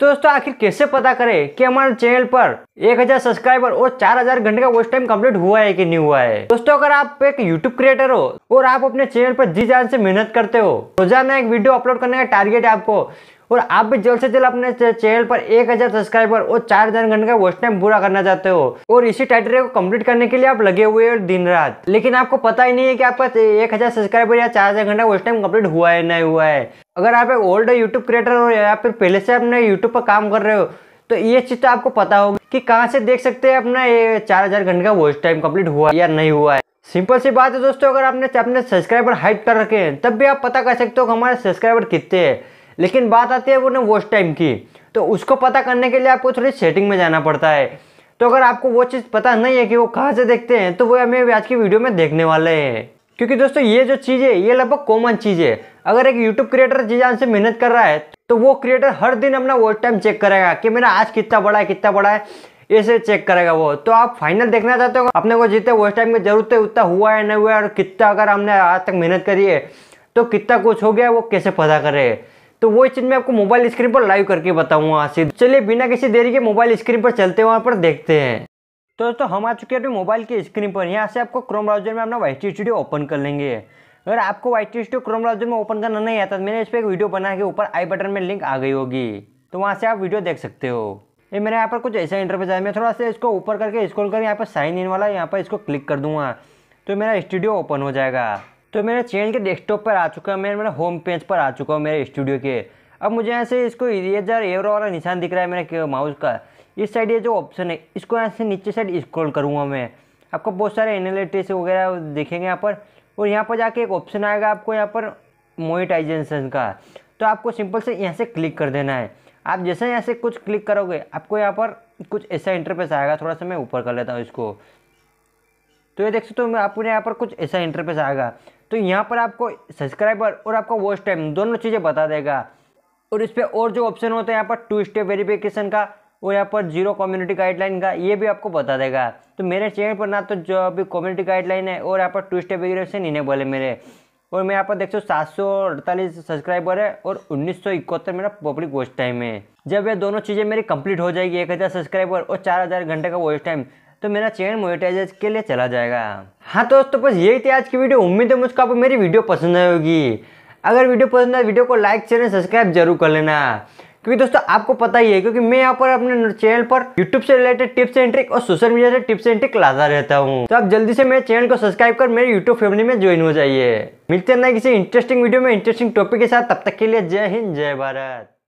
तो दोस्तों आखिर कैसे पता करें कि हमारे चैनल पर 1000 सब्सक्राइबर और 4000 घंटे का वॉच टाइम कंप्लीट हुआ है कि नहीं हुआ है दोस्तों अगर आप एक यूट्यूब क्रिएटर हो और आप अपने चैनल पर जी जान से मेहनत करते हो रोजाना एक वीडियो अपलोड करने का टारगेट है आपको और आप भी जल्द से जल्द अपने चैनल पर एक हजार सब्सक्राइबर और चार हजार घंटे का वॉच टाइम पूरा करना चाहते हो और इसी टाइटेरिया को कंप्लीट करने के लिए आप लगे हुए हो दिन रात लेकिन आपको पता ही नहीं है कि आपका एक हजार सब्सक्राइबर या चार हजार घंटा वॉच टाइम कम्प्लीट हुआ है नहीं हुआ है अगर आप एक ओल्ड यूट्यूब क्रिएटर हो या फिर पहले से अपने यूट्यूब पर काम कर रहे हो तो ये चीज़ तो आपको पता होगा कि कहाँ से देख सकते हैं अपना ये चार हजार घंटे का वॉच टाइम कम्प्लीट हुआ या नहीं हुआ है सिंपल सी बात है दोस्तों अगर आपने अपने सब्सक्राइबर हाइट कर रखे हैं तब भी आप पता कर सकते हो कि हमारे सब्सक्राइबर कितने हैं लेकिन बात आती है वो ना वॉच टाइम की तो उसको पता करने के लिए आपको थोड़ी सेटिंग में जाना पड़ता है तो अगर आपको वो चीज़ पता नहीं है कि वो कहाँ से देखते हैं तो वो हमें आज की वीडियो में देखने वाले हैं क्योंकि दोस्तों ये जो चीज़ है ये लगभग कॉमन चीज़ है अगर एक यूट्यूब क्रिएटर जी जान से मेहनत कर रहा है तो वो क्रिएटर हर दिन अपना वॉच टाइम चेक करेगा कि मेरा आज कितना बड़ा है कितना बड़ा है ऐसे चेक करेगा वो तो आप फाइनल देखना चाहते हो अपने को जितने वॉच टाइम की जरूरत है उतना हुआ है नहीं हुआ है और कितना अगर हमने आज तक मेहनत करी है तो कितना कुछ हो गया वो कैसे पता करे तो वो चीज़ मैं आपको मोबाइल स्क्रीन पर लाइव करके बताऊँ वहाँ से चलिए बिना किसी देरी के मोबाइल स्क्रीन पर चलते वहाँ पर देखते हैं तो दोस्तों हम आ चुके हैं अपने मोबाइल की स्क्रीन पर यहाँ से आपको क्रोम ब्राउजर में अपना वाइट स्टूडियो ओपन कर लेंगे अगर आपको वाइट स्टूडियो क्रोम ब्राउजर में ओपन करना नहीं आता तो मैंने इस पर एक वीडियो बना के ऊपर आई बटन में लिंक आ गई होगी तो वहाँ से आप वीडियो देख सकते हो ये मेरे यहाँ पर कुछ ऐसा इंटरव्यू आया मैं थोड़ा सा इसको ऊपर करके स्क्रॉल कर यहाँ पर साइन इन वाला यहाँ पर इसको क्लिक कर दूंगा तो मेरा स्टूडियो ओपन हो जाएगा तो मैंने चेंज के डेस्कटॉप पर आ चुका है मैं मेरा होम पेज पर आ चुका हूँ मेरे स्टूडियो के अब मुझे यहाँ से इसको ये जर एवरो वाला निशान दिख रहा है मेरे माउस का इस साइड ये जो ऑप्शन है इसको यहाँ से नीचे साइड स्क्रॉल करूँगा मैं आपको बहुत सारे एनालिटिक्स वगैरह देखेंगे यहाँ पर और यहाँ पर जाके एक ऑप्शन आएगा आपको यहाँ पर मोइटाइजेशन का तो आपको सिंपल से यहाँ से क्लिक कर देना है आप जैसे यहाँ से कुछ क्लिक करोगे आपको यहाँ पर कुछ ऐसा इंटरफेस आएगा थोड़ा सा मैं ऊपर कर लेता हूँ इसको तो ये देख सकते हो तो आपको यहाँ पर कुछ ऐसा इंटरफेस आएगा तो यहाँ पर आपको सब्सक्राइबर और आपका वॉच टाइम दोनों चीज़ें बता देगा और इस पर और जो ऑप्शन होता है यहाँ पर टू स्टेप वेरिफिकेशन का और यहाँ पर जीरो कम्युनिटी गाइडलाइन का ये भी आपको बता देगा तो मेरे चैनल पर ना तो जो अभी कम्युनिटी गाइडलाइन है और यहाँ पर टू स्टेप वेरिफिकेशन इनेबल है मेरे और मैं यहाँ पर देख सौ सात सौ अड़तालीस सब्सक्राइबर है और उन्नीस सौ इकहत्तर मेरा पब्लिक वॉच टाइम है जब ये दोनों चीज़ें मेरी कंप्लीट हो जाएगी एक हज़ार सब्सक्राइबर और चार हज़ार घंटे का वॉच टाइम तो मेरा चैनल मोनिटाइजेशन के लिए चला जाएगा हाँ दोस्तों बस यही थी आज की वीडियो उम्मीद है मुझको आपको मेरी वीडियो पसंद आई होगी अगर वीडियो पसंद आए वीडियो को लाइक शेयर एंड सब्सक्राइब जरूर कर लेना क्योंकि दोस्तों आपको पता ही है क्योंकि मैं यहाँ पर अपने चैनल पर यूट्यूब से रिलेटेड टिप्स एंड ट्रिक और सोशल मीडिया से टिप्स एंड ट्रिक लाता रहता हूँ तो आप जल्दी से मेरे चैनल को सब्सक्राइब कर मेरे यूट्यूब फैमिली में ज्वाइन हो जाइए मिलते ना किसी इंटरेस्टिंग वीडियो में इंटरेस्टिंग टॉपिक के साथ तब तक के लिए जय हिंद जय भारत